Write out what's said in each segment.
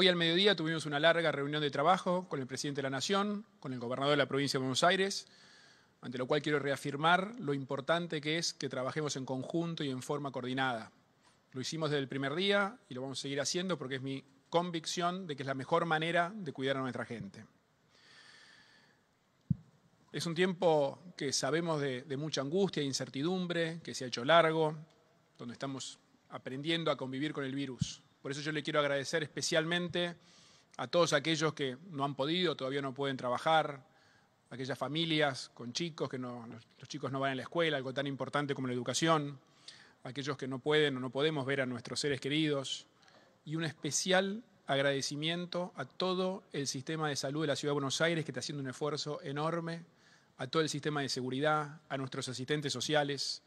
Hoy al mediodía tuvimos una larga reunión de trabajo con el presidente de la Nación, con el gobernador de la provincia de Buenos Aires, ante lo cual quiero reafirmar lo importante que es que trabajemos en conjunto y en forma coordinada. Lo hicimos desde el primer día y lo vamos a seguir haciendo porque es mi convicción de que es la mejor manera de cuidar a nuestra gente. Es un tiempo que sabemos de, de mucha angustia e incertidumbre, que se ha hecho largo, donde estamos aprendiendo a convivir con el virus. Por eso yo le quiero agradecer especialmente a todos aquellos que no han podido, todavía no pueden trabajar, aquellas familias con chicos, que los chicos no van a la escuela, algo tan importante como la educación, aquellos que no pueden o no podemos ver a nuestros seres queridos, y un especial agradecimiento a todo el sistema de salud de la Ciudad de Buenos Aires, que está haciendo un esfuerzo enorme, a todo el sistema de seguridad, a nuestros asistentes sociales.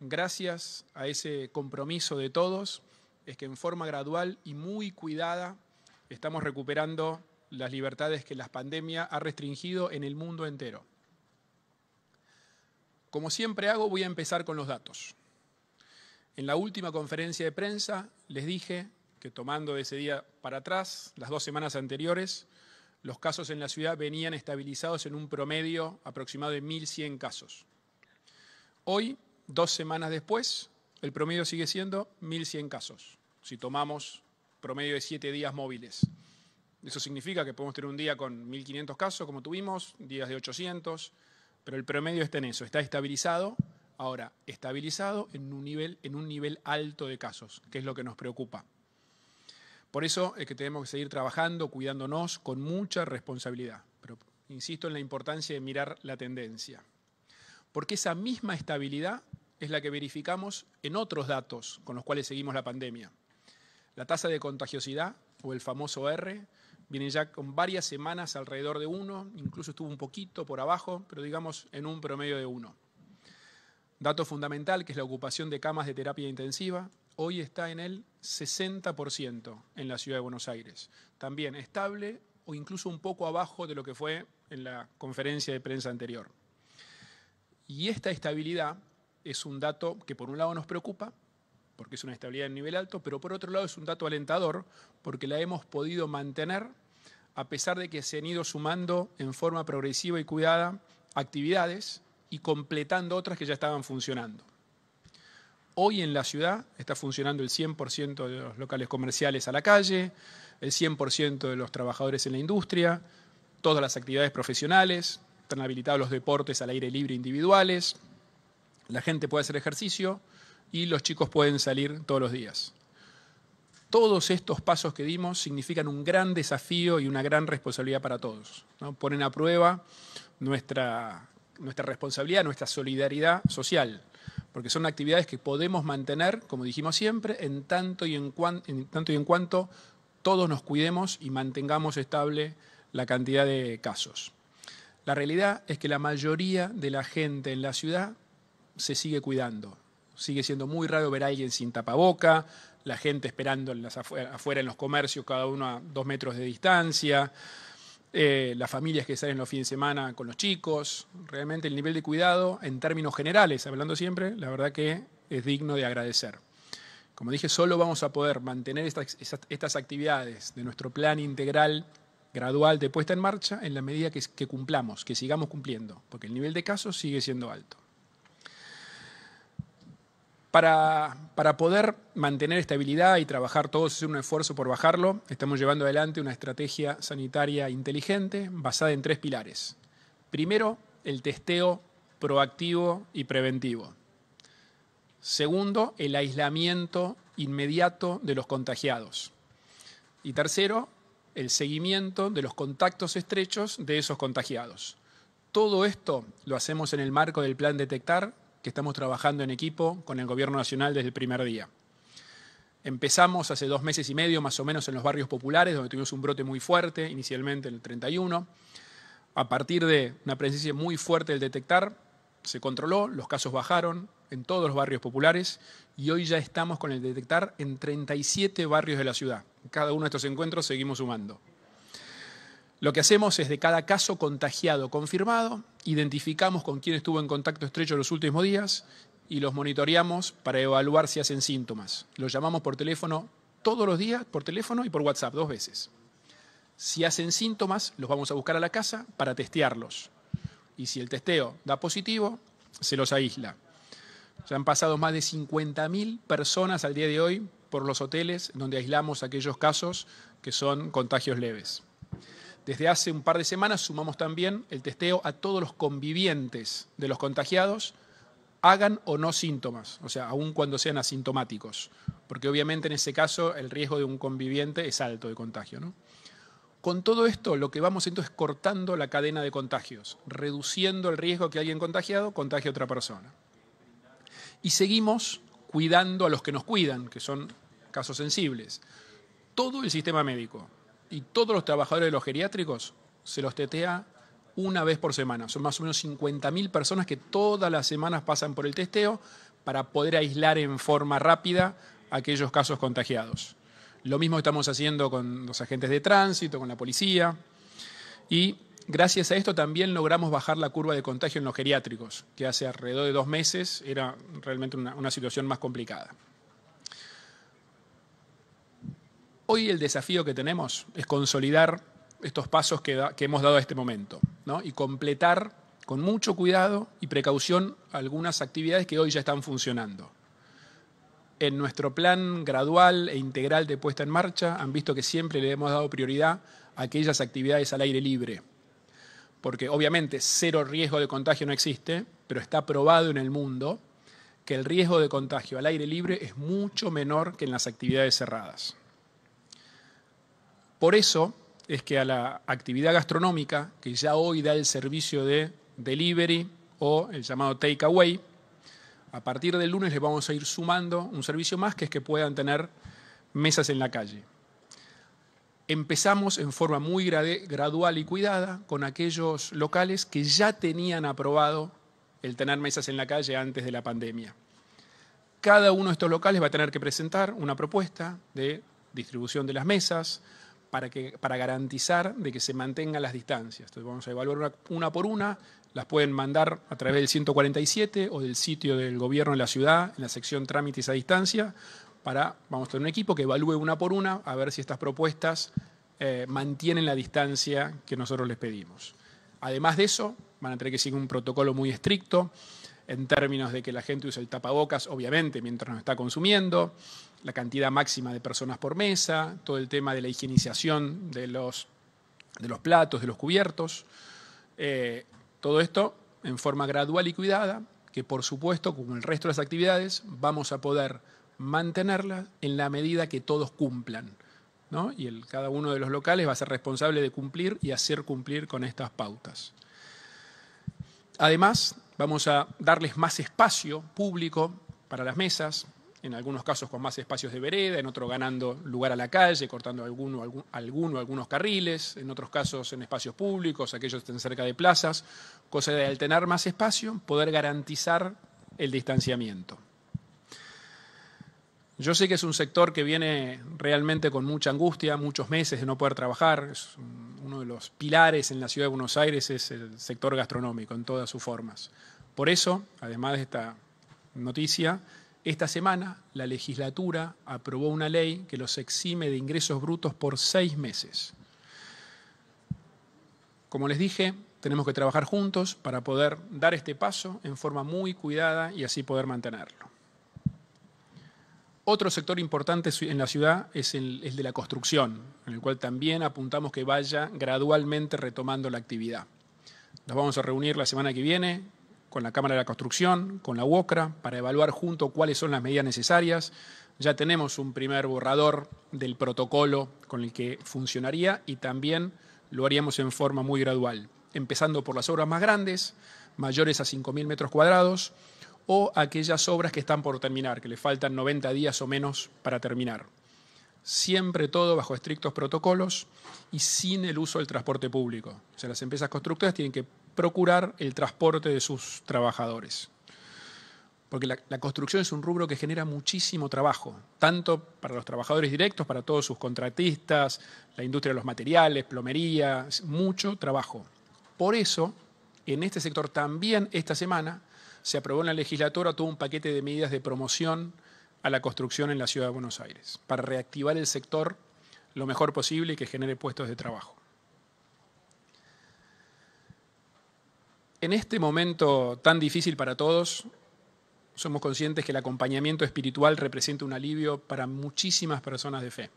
Gracias a ese compromiso de todos es que en forma gradual y muy cuidada estamos recuperando las libertades que la pandemia ha restringido en el mundo entero. Como siempre hago, voy a empezar con los datos. En la última conferencia de prensa les dije que tomando de ese día para atrás, las dos semanas anteriores, los casos en la ciudad venían estabilizados en un promedio aproximado de 1.100 casos. Hoy, dos semanas después, el promedio sigue siendo 1.100 casos, si tomamos promedio de 7 días móviles. Eso significa que podemos tener un día con 1.500 casos, como tuvimos, días de 800, pero el promedio está en eso, está estabilizado, ahora estabilizado en un nivel, en un nivel alto de casos, que es lo que nos preocupa. Por eso es que tenemos que seguir trabajando, cuidándonos con mucha responsabilidad. Pero insisto en la importancia de mirar la tendencia. Porque esa misma estabilidad es la que verificamos en otros datos con los cuales seguimos la pandemia. La tasa de contagiosidad, o el famoso R, viene ya con varias semanas alrededor de uno, incluso estuvo un poquito por abajo, pero digamos en un promedio de uno. Dato fundamental, que es la ocupación de camas de terapia intensiva, hoy está en el 60% en la ciudad de Buenos Aires. También estable o incluso un poco abajo de lo que fue en la conferencia de prensa anterior. Y esta estabilidad es un dato que por un lado nos preocupa, porque es una estabilidad en nivel alto, pero por otro lado es un dato alentador, porque la hemos podido mantener a pesar de que se han ido sumando en forma progresiva y cuidada actividades y completando otras que ya estaban funcionando. Hoy en la ciudad está funcionando el 100% de los locales comerciales a la calle, el 100% de los trabajadores en la industria, todas las actividades profesionales, están habilitados los deportes al aire libre individuales, la gente puede hacer ejercicio y los chicos pueden salir todos los días. Todos estos pasos que dimos significan un gran desafío y una gran responsabilidad para todos. Ponen a prueba nuestra, nuestra responsabilidad, nuestra solidaridad social, porque son actividades que podemos mantener, como dijimos siempre, en tanto y en, en, tanto y en cuanto todos nos cuidemos y mantengamos estable la cantidad de casos. La realidad es que la mayoría de la gente en la ciudad se sigue cuidando. Sigue siendo muy raro ver a alguien sin tapaboca, la gente esperando afuera, en los comercios, cada uno a dos metros de distancia, eh, las familias que salen los fines de semana con los chicos. Realmente el nivel de cuidado, en términos generales, hablando siempre, la verdad que es digno de agradecer. Como dije, solo vamos a poder mantener estas, actividades de nuestro plan integral gradual de puesta en marcha en la medida que cumplamos, que sigamos cumpliendo, porque el nivel de casos sigue siendo alto. Para, poder mantener estabilidad y trabajar todos, hacer un esfuerzo por bajarlo, estamos llevando adelante una estrategia sanitaria inteligente basada en tres pilares. Primero, el testeo proactivo y preventivo. Segundo, el aislamiento inmediato de los contagiados. Y tercero, el seguimiento de los contactos estrechos de esos contagiados. Todo esto lo hacemos en el marco del plan Detectar, que estamos trabajando en equipo con el Gobierno Nacional desde el primer día. Empezamos hace dos meses y medio más o menos en los barrios populares, donde tuvimos un brote muy fuerte, inicialmente en el 31. A partir de una presencia muy fuerte del detectar, se controló, los casos bajaron en todos los barrios populares y hoy ya estamos con el detectar en 37 barrios de la ciudad. Cada uno de estos encuentros seguimos sumando. Lo que hacemos es de cada caso contagiado confirmado, identificamos con quién estuvo en contacto estrecho los últimos días y los monitoreamos para evaluar si hacen síntomas. Los llamamos por teléfono todos los días, por teléfono y por WhatsApp, dos veces. Si hacen síntomas, los vamos a buscar a la casa para testearlos. Y si el testeo da positivo, se los aísla. Ya han pasado más de 50.000 personas al día de hoy por los hoteles donde aislamos aquellos casos que son contagios leves. Desde hace un par de semanas sumamos también el testeo a todos los convivientes de los contagiados, hagan o no síntomas, o sea, aun cuando sean asintomáticos, porque obviamente en ese caso el riesgo de un conviviente es alto de contagio. Con todo esto lo que vamos haciendo es cortando la cadena de contagios, reduciendo el riesgo que alguien contagiado contagie a otra persona. Y seguimos cuidando a los que nos cuidan, que son casos sensibles. Todo el sistema médico, y todos los trabajadores de los geriátricos se los tetea una vez por semana. Son más o menos 50.000 personas que todas las semanas pasan por el testeo para poder aislar en forma rápida aquellos casos contagiados. Lo mismo estamos haciendo con los agentes de tránsito, con la policía. Y gracias a esto también logramos bajar la curva de contagio en los geriátricos, que hace alrededor de dos meses era realmente una, una situación más complicada. Hoy el desafío que tenemos es consolidar estos pasos que, hemos dado a este momento y completar con mucho cuidado y precaución algunas actividades que hoy ya están funcionando. En nuestro plan gradual e integral de puesta en marcha han visto que siempre le hemos dado prioridad a aquellas actividades al aire libre, porque obviamente cero riesgo de contagio no existe, pero está probado en el mundo que el riesgo de contagio al aire libre es mucho menor que en las actividades cerradas. Por eso es que a la actividad gastronómica, que ya hoy da el servicio de delivery o el llamado takeaway, a partir del lunes les vamos a ir sumando un servicio más, que es que puedan tener mesas en la calle. Empezamos en forma muy gradual y cuidada con aquellos locales que ya tenían aprobado el tener mesas en la calle antes de la pandemia. Cada uno de estos locales va a tener que presentar una propuesta de distribución de las mesas, para, que, para garantizar de que se mantengan las distancias. Entonces vamos a evaluar una, por una, las pueden mandar a través del 147 o del sitio del gobierno de la ciudad, en la sección trámites a distancia, para, vamos a tener un equipo que evalúe una por una a ver si estas propuestas eh, mantienen la distancia que nosotros les pedimos. Además de eso, van a tener que seguir un protocolo muy estricto en términos de que la gente use el tapabocas, obviamente, mientras nos está consumiendo, la cantidad máxima de personas por mesa, todo el tema de la higienización de los, de los platos, de los cubiertos, eh, todo esto en forma gradual y cuidada, que por supuesto, como el resto de las actividades, vamos a poder mantenerla en la medida que todos cumplan. Y el, cada uno de los locales va a ser responsable de cumplir y hacer cumplir con estas pautas. Además, Vamos a darles más espacio público para las mesas, en algunos casos con más espacios de vereda, en otros ganando lugar a la calle, cortando alguno, alguno, algunos carriles, en otros casos en espacios públicos, aquellos que estén cerca de plazas, cosa de al tener más espacio poder garantizar el distanciamiento. Yo sé que es un sector que viene realmente con mucha angustia, muchos meses de no poder trabajar. Es uno de los pilares en la ciudad de Buenos Aires es el sector gastronómico en todas sus formas. Por eso, además de esta noticia, esta semana la legislatura aprobó una ley que los exime de ingresos brutos por seis meses. Como les dije, tenemos que trabajar juntos para poder dar este paso en forma muy cuidada y así poder mantenerlo. Otro sector importante en la ciudad es el, de la construcción, en el cual también apuntamos que vaya gradualmente retomando la actividad. Nos vamos a reunir la semana que viene con la Cámara de la Construcción, con la UOCRA, para evaluar junto cuáles son las medidas necesarias. Ya tenemos un primer borrador del protocolo con el que funcionaría y también lo haríamos en forma muy gradual, empezando por las obras más grandes, mayores a 5.000 metros cuadrados, o aquellas obras que están por terminar, que le faltan 90 días o menos para terminar. Siempre todo bajo estrictos protocolos y sin el uso del transporte público. O sea, las empresas constructoras tienen que procurar el transporte de sus trabajadores. Porque la, construcción es un rubro que genera muchísimo trabajo, tanto para los trabajadores directos, para todos sus contratistas, la industria de los materiales, plomería, mucho trabajo. Por eso, en este sector también esta semana se aprobó en la legislatura todo un paquete de medidas de promoción a la construcción en la ciudad de Buenos Aires, para reactivar el sector lo mejor posible y que genere puestos de trabajo. En este momento tan difícil para todos, somos conscientes que el acompañamiento espiritual representa un alivio para muchísimas personas de fe.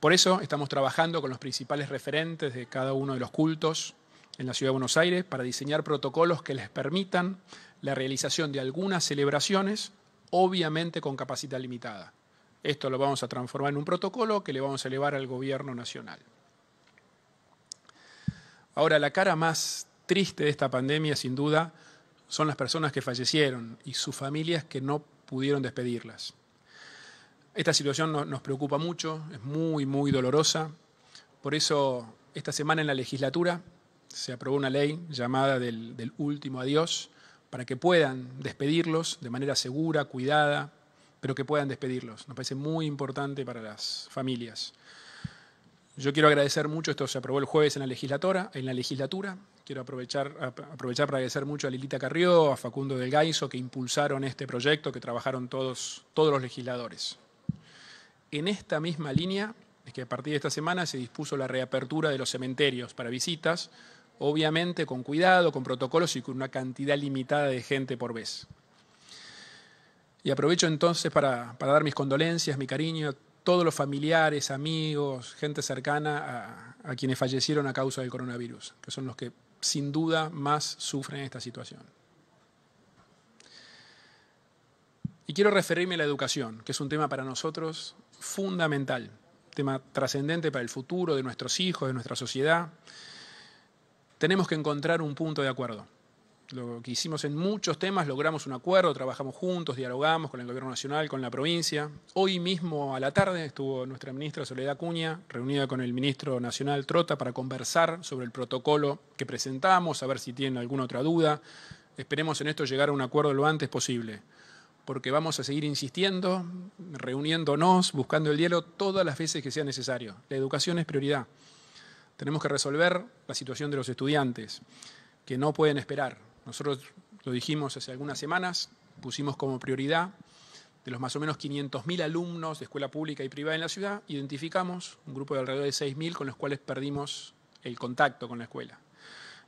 Por eso estamos trabajando con los principales referentes de cada uno de los cultos en la Ciudad de Buenos Aires para diseñar protocolos que les permitan la realización de algunas celebraciones, obviamente con capacidad limitada. Esto lo vamos a transformar en un protocolo que le vamos a elevar al gobierno nacional. Ahora, la cara más triste de esta pandemia, sin duda, son las personas que fallecieron y sus familias que no pudieron despedirlas. Esta situación nos preocupa mucho, es muy, muy dolorosa. Por eso, esta semana en la legislatura se aprobó una ley llamada del, del último adiós, para que puedan despedirlos de manera segura, cuidada, pero que puedan despedirlos. Nos parece muy importante para las familias. Yo quiero agradecer mucho, esto se aprobó el jueves en la legislatura, en la legislatura. Quiero aprovechar, aprovechar para agradecer mucho a Lilita Carrió, a Facundo del Gaiso, que impulsaron este proyecto, que trabajaron todos, todos los legisladores. En esta misma línea es que a partir de esta semana se dispuso la reapertura de los cementerios para visitas, obviamente con cuidado, con protocolos y con una cantidad limitada de gente por vez. Y aprovecho entonces para, dar mis condolencias, mi cariño a todos los familiares, amigos, gente cercana a, a quienes fallecieron a causa del coronavirus, que son los que sin duda más sufren esta situación. Y quiero referirme a la educación, que es un tema para nosotros fundamental, tema trascendente para el futuro de nuestros hijos, de nuestra sociedad tenemos que encontrar un punto de acuerdo. Lo que hicimos en muchos temas, logramos un acuerdo, trabajamos juntos, dialogamos con el Gobierno Nacional, con la provincia. Hoy mismo a la tarde estuvo nuestra ministra Soledad Cuña reunida con el ministro nacional Trota para conversar sobre el protocolo que presentamos, a ver si tiene alguna otra duda. Esperemos en esto llegar a un acuerdo lo antes posible porque vamos a seguir insistiendo, reuniéndonos, buscando el diálogo todas las veces que sea necesario. La educación es prioridad. Tenemos que resolver la situación de los estudiantes, que no pueden esperar. Nosotros lo dijimos hace algunas semanas, pusimos como prioridad de los más o menos 500.000 alumnos de escuela pública y privada en la ciudad, identificamos un grupo de alrededor de 6.000 con los cuales perdimos el contacto con la escuela.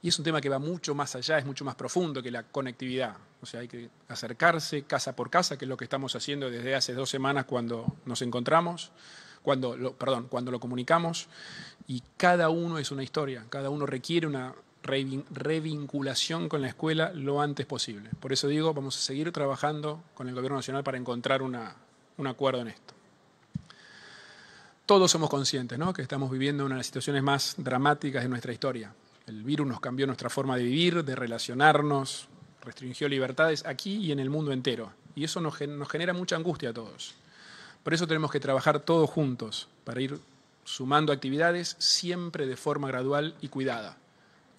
Y es un tema que va mucho más allá, es mucho más profundo que la conectividad. O sea, hay que acercarse casa por casa, que es lo que estamos haciendo desde hace dos semanas cuando nos encontramos, cuando lo, perdón, cuando lo comunicamos y cada uno es una historia, cada uno requiere una revinculación con la escuela lo antes posible. Por eso digo, vamos a seguir trabajando con el Gobierno Nacional para encontrar una, un acuerdo en esto. Todos somos conscientes que estamos viviendo una de las situaciones más dramáticas de nuestra historia. El virus nos cambió nuestra forma de vivir, de relacionarnos, restringió libertades aquí y en el mundo entero. Y eso nos, nos genera mucha angustia a todos. Por eso tenemos que trabajar todos juntos para ir sumando actividades siempre de forma gradual y cuidada.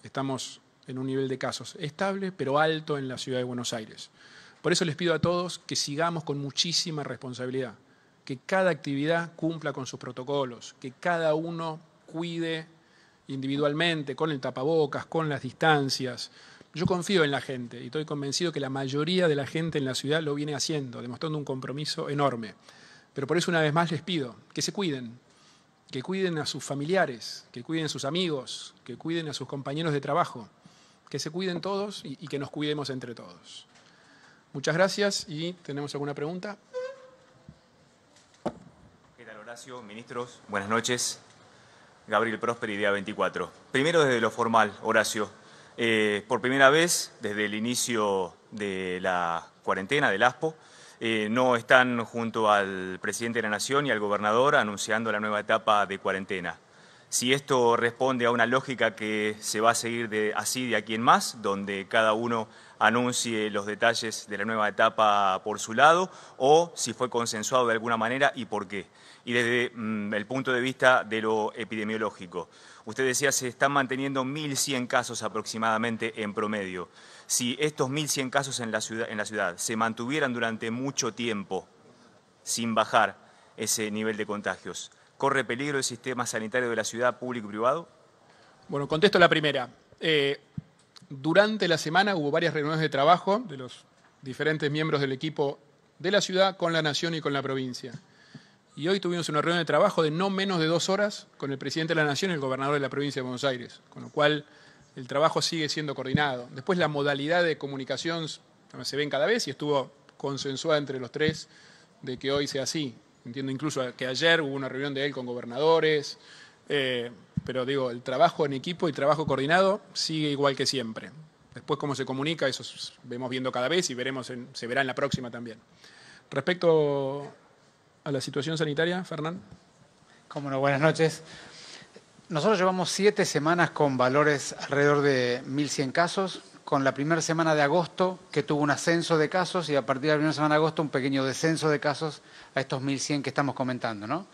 Estamos en un nivel de casos estable, pero alto en la ciudad de Buenos Aires. Por eso les pido a todos que sigamos con muchísima responsabilidad, que cada actividad cumpla con sus protocolos, que cada uno cuide individualmente, con el tapabocas, con las distancias. Yo confío en la gente y estoy convencido que la mayoría de la gente en la ciudad lo viene haciendo, demostrando un compromiso enorme. Pero por eso una vez más les pido que se cuiden, que cuiden a sus familiares, que cuiden a sus amigos, que cuiden a sus compañeros de trabajo, que se cuiden todos y, que nos cuidemos entre todos. Muchas gracias y tenemos alguna pregunta. ¿Qué tal Horacio? Ministros, buenas noches. Gabriel y día 24. Primero desde lo formal, Horacio. Eh, por primera vez desde el inicio de la cuarentena del ASPO, eh, no están junto al presidente de la Nación y al gobernador anunciando la nueva etapa de cuarentena. Si esto responde a una lógica que se va a seguir de, así de aquí en más, donde cada uno anuncie los detalles de la nueva etapa por su lado o si fue consensuado de alguna manera y por qué. Y desde mm, el punto de vista de lo epidemiológico, usted decía se están manteniendo 1.100 casos aproximadamente en promedio. Si estos 1.100 casos en la, ciudad, se mantuvieran durante mucho tiempo sin bajar ese nivel de contagios, ¿corre peligro el sistema sanitario de la ciudad público y privado? Bueno, contesto la primera. Eh, durante la semana hubo varias reuniones de trabajo de los diferentes miembros del equipo de la ciudad con la nación y con la provincia. Y hoy tuvimos una reunión de trabajo de no menos de dos horas con el presidente de la nación y el gobernador de la provincia de Buenos Aires, con lo cual el trabajo sigue siendo coordinado. Después la modalidad de comunicación se ven cada vez y estuvo consensuada entre los tres de que hoy sea así. Entiendo incluso que ayer hubo una reunión de él con gobernadores, eh, pero digo, el trabajo en equipo y trabajo coordinado sigue igual que siempre. Después cómo se comunica, eso vemos viendo cada vez y veremos se verá en la próxima también. Respecto a la situación sanitaria, Fernán. Cómo no, buenas noches. Nosotros llevamos siete semanas con valores alrededor de 1.100 casos, con la primera semana de agosto que tuvo un ascenso de casos y a partir de la primera semana de agosto un pequeño descenso de casos a estos 1.100 que estamos comentando, ¿no?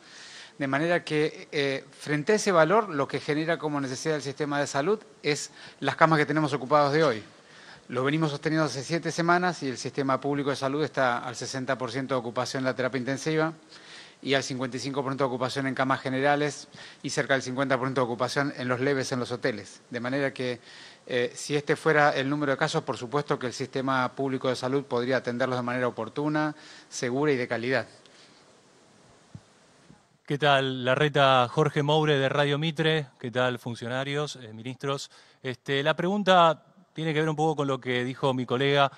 De manera que eh, frente a ese valor, lo que genera como necesidad el sistema de salud es las camas que tenemos ocupadas de hoy. Lo venimos sosteniendo hace siete semanas y el sistema público de salud está al 60% de ocupación en la terapia intensiva y al 55% de ocupación en camas generales y cerca del 50% de ocupación en los leves en los hoteles. De manera que eh, si este fuera el número de casos, por supuesto que el sistema público de salud podría atenderlos de manera oportuna, segura y de calidad. ¿Qué tal? La reta Jorge Moure de Radio Mitre. ¿Qué tal, funcionarios, eh, ministros? Este, la pregunta tiene que ver un poco con lo que dijo mi colega.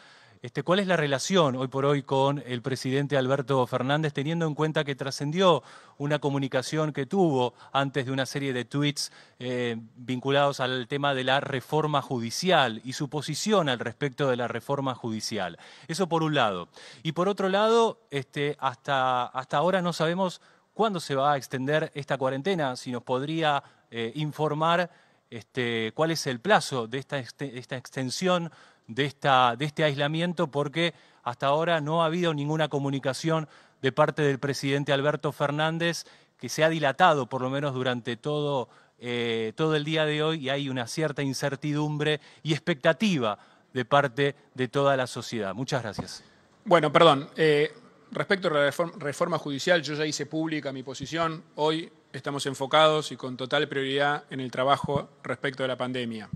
Este, ¿Cuál es la relación hoy por hoy con el presidente Alberto Fernández, teniendo en cuenta que trascendió una comunicación que tuvo antes de una serie de tweets eh, vinculados al tema de la reforma judicial y su posición al respecto de la reforma judicial? Eso por un lado. Y por otro lado, este, hasta ahora no sabemos cuándo se va a extender esta cuarentena, si nos podría eh, informar este, cuál es el plazo de esta, esta extensión, de, esta, de este aislamiento, porque hasta ahora no ha habido ninguna comunicación de parte del presidente Alberto Fernández que se ha dilatado por lo menos durante todo, eh, todo el día de hoy y hay una cierta incertidumbre y expectativa de parte de toda la sociedad. Muchas gracias. Bueno, perdón. Eh, respecto a la reforma judicial, yo ya hice pública mi posición. Hoy estamos enfocados y con total prioridad en el trabajo respecto a la pandemia.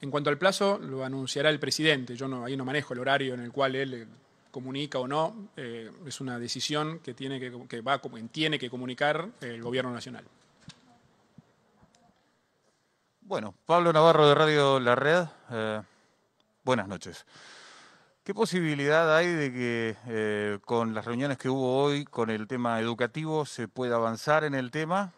En cuanto al plazo, lo anunciará el presidente. Yo no, ahí no manejo el horario en el cual él eh, comunica o no. Eh, es una decisión que tiene que, que tiene que comunicar el Gobierno Nacional. Bueno, Pablo Navarro de Radio La Red, eh, buenas noches. ¿Qué posibilidad hay de que eh, con las reuniones que hubo hoy con el tema educativo se pueda avanzar en el tema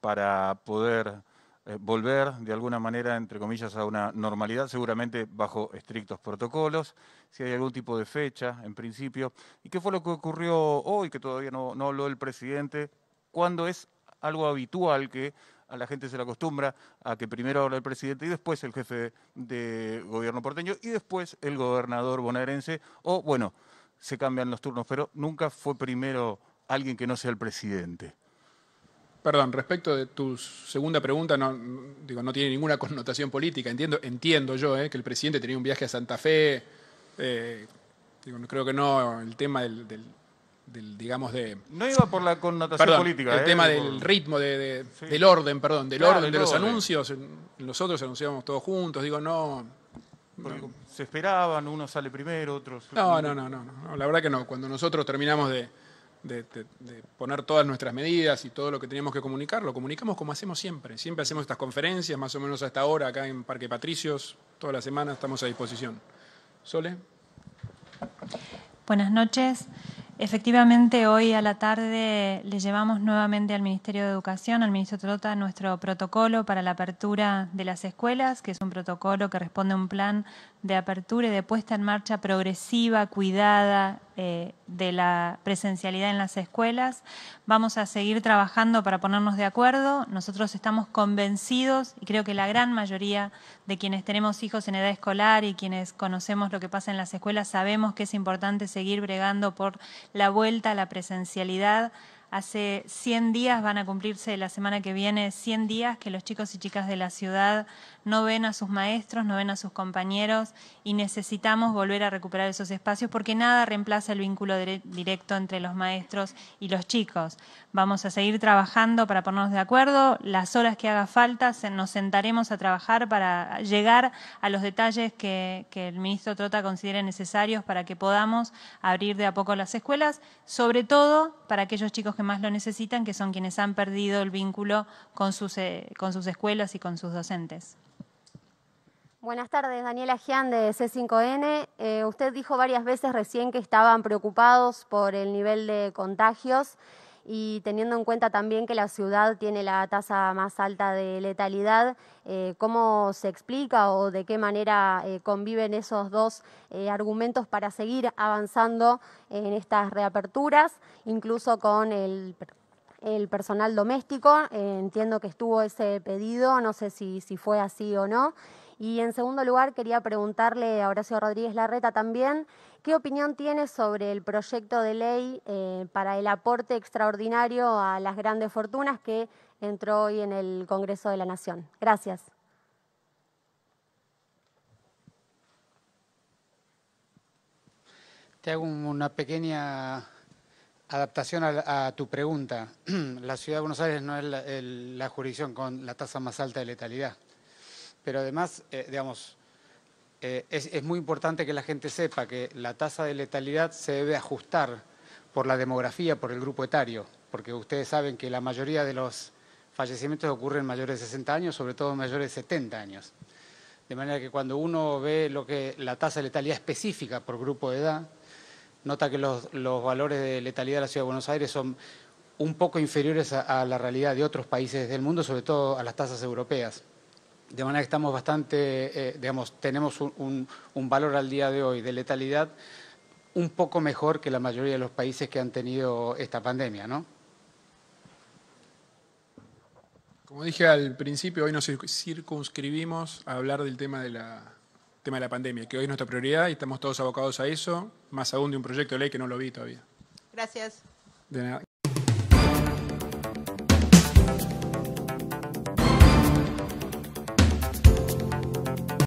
para poder eh, volver de alguna manera, entre comillas, a una normalidad, seguramente bajo estrictos protocolos, si hay algún tipo de fecha en principio? ¿Y qué fue lo que ocurrió hoy, que todavía no, no habló el presidente? cuando es algo habitual que a la gente se le acostumbra a que primero habla el presidente y después el jefe de gobierno porteño y después el gobernador bonaerense o, bueno, se cambian los turnos, pero nunca fue primero alguien que no sea el presidente. Perdón, respecto de tu segunda pregunta, no, digo, no tiene ninguna connotación política. Entiendo, entiendo yo eh, que el presidente tenía un viaje a Santa Fe. Eh, digo, creo que no, el tema del digamos de no iba por la connotación política el ¿eh? tema del ritmo de, del orden perdón del orden de los anuncios nosotros anunciábamos todos juntos digo no, se esperaban uno sale primero otros no, no no no la verdad que no cuando nosotros terminamos de, de, poner todas nuestras medidas y todo lo que teníamos que comunicar lo comunicamos como hacemos siempre siempre hacemos estas conferencias más o menos hasta ahora acá en Parque Patricios toda la semana estamos a disposición Sole Buenas noches. Efectivamente, hoy a la tarde le llevamos nuevamente al Ministerio de Educación, al ministro Trota, nuestro protocolo para la apertura de las escuelas, que es un protocolo que responde a un plan de apertura y de puesta en marcha progresiva, cuidada eh, de la presencialidad en las escuelas. Vamos a seguir trabajando para ponernos de acuerdo. Nosotros estamos convencidos, y creo que la gran mayoría de quienes tenemos hijos en edad escolar y quienes conocemos lo que pasa en las escuelas, sabemos que es importante seguir bregando por la vuelta a la presencialidad Hace 100 días van a cumplirse la semana que viene 100 días que los chicos y chicas de la ciudad no ven a sus maestros, no ven a sus compañeros y necesitamos volver a recuperar esos espacios porque nada reemplaza el vínculo directo entre los maestros y los chicos. Vamos a seguir trabajando para ponernos de acuerdo, las horas que haga falta, nos sentaremos a trabajar para llegar a los detalles que, el ministro Trota considere necesarios para que podamos abrir de a poco las escuelas, sobre todo para aquellos chicos que más lo necesitan, que son quienes han perdido el vínculo con sus, eh, con sus escuelas y con sus docentes. Buenas tardes, Daniela Gian de C5N. Eh, usted dijo varias veces recién que estaban preocupados por el nivel de contagios y teniendo en cuenta también que la ciudad tiene la tasa más alta de letalidad, eh, ¿cómo se explica o de qué manera eh, conviven esos dos eh, argumentos para seguir avanzando en estas reaperturas, incluso con el personal doméstico. entiendo que estuvo ese pedido, no sé si fue así o no. Y en segundo lugar, quería preguntarle a Horacio Rodríguez Larreta también, ¿qué opinión tiene sobre el proyecto de ley eh, para el aporte extraordinario a las grandes fortunas que entró hoy en el Congreso de la Nación? Gracias. Te hago una pequeña adaptación a, tu pregunta. la ciudad de Buenos Aires no es la jurisdicción con la tasa más alta de letalidad pero además, eh, digamos, eh, es, muy importante que la gente sepa que la tasa de letalidad se debe ajustar por la demografía, por el grupo etario, porque ustedes saben que la mayoría de los fallecimientos ocurren mayores de 60 años, sobre todo mayores de 70 años. De manera que cuando uno ve lo que la tasa de letalidad específica por grupo de edad, nota que los, valores de letalidad de la Ciudad de Buenos Aires son un poco inferiores a la realidad de otros países del mundo, sobre todo a las tasas europeas. De manera que estamos bastante, eh, digamos, tenemos un, valor al día de hoy de letalidad un poco mejor que la mayoría de los países que han tenido esta pandemia, ¿no? Como dije al principio, hoy nos circunscribimos a hablar del tema de la, tema de la pandemia, que hoy es nuestra prioridad y estamos todos abocados a eso, más aún de un proyecto de ley que no lo vi todavía. Gracias. De nada.